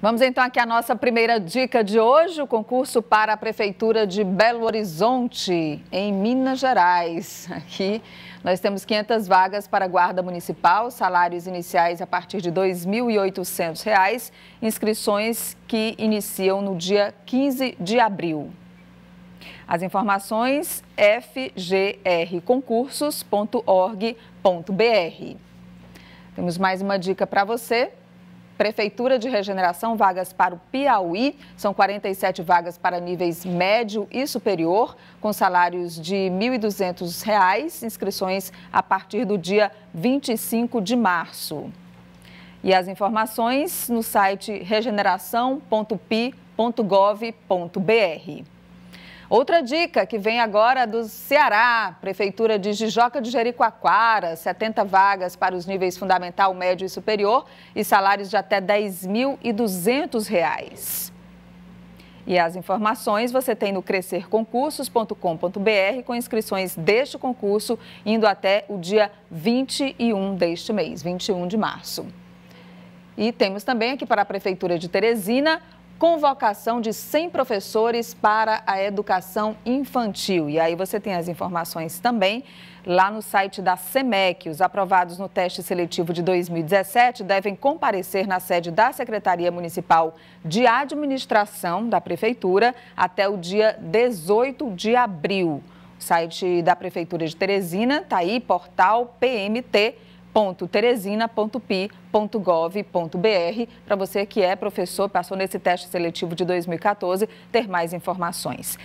Vamos então aqui a nossa primeira dica de hoje, o concurso para a Prefeitura de Belo Horizonte, em Minas Gerais. Aqui nós temos 500 vagas para Guarda Municipal, salários iniciais a partir de R$ 2.800, inscrições que iniciam no dia 15 de abril. As informações fgrconcursos.org.br. Temos mais uma dica para você. Prefeitura de Regeneração, vagas para o Piauí, são 47 vagas para níveis médio e superior, com salários de R$ 1.200, inscrições a partir do dia 25 de março. E as informações no site regeneração.pi.gov.br. Outra dica que vem agora do Ceará, Prefeitura de Jijoca de Jericoacoara, 70 vagas para os níveis fundamental, médio e superior e salários de até R$ 10.200. E as informações você tem no crescerconcursos.com.br com inscrições deste concurso indo até o dia 21 deste mês, 21 de março. E temos também aqui para a Prefeitura de Teresina convocação de 100 professores para a educação infantil. E aí você tem as informações também lá no site da SEMEC. Os aprovados no teste seletivo de 2017 devem comparecer na sede da Secretaria Municipal de Administração da Prefeitura até o dia 18 de abril. O site da Prefeitura de Teresina está aí, portal PMT www.teresina.pi.gov.br para você que é professor, passou nesse teste seletivo de 2014, ter mais informações.